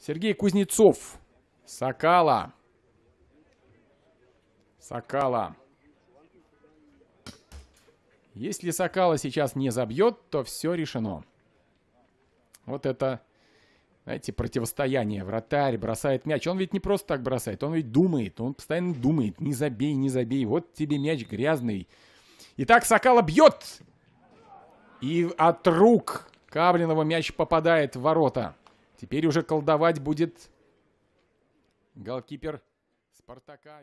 Сергей Кузнецов. Сакала. Сакала. Если Сакала сейчас не забьет, то все решено. Вот это, знаете, противостояние. Вратарь бросает мяч. Он ведь не просто так бросает, он ведь думает. Он постоянно думает. Не забей, не забей. Вот тебе мяч грязный. Итак, Сакала бьет. И от рук Каблинова мяч попадает в ворота. Теперь уже колдовать будет голкипер Спартака.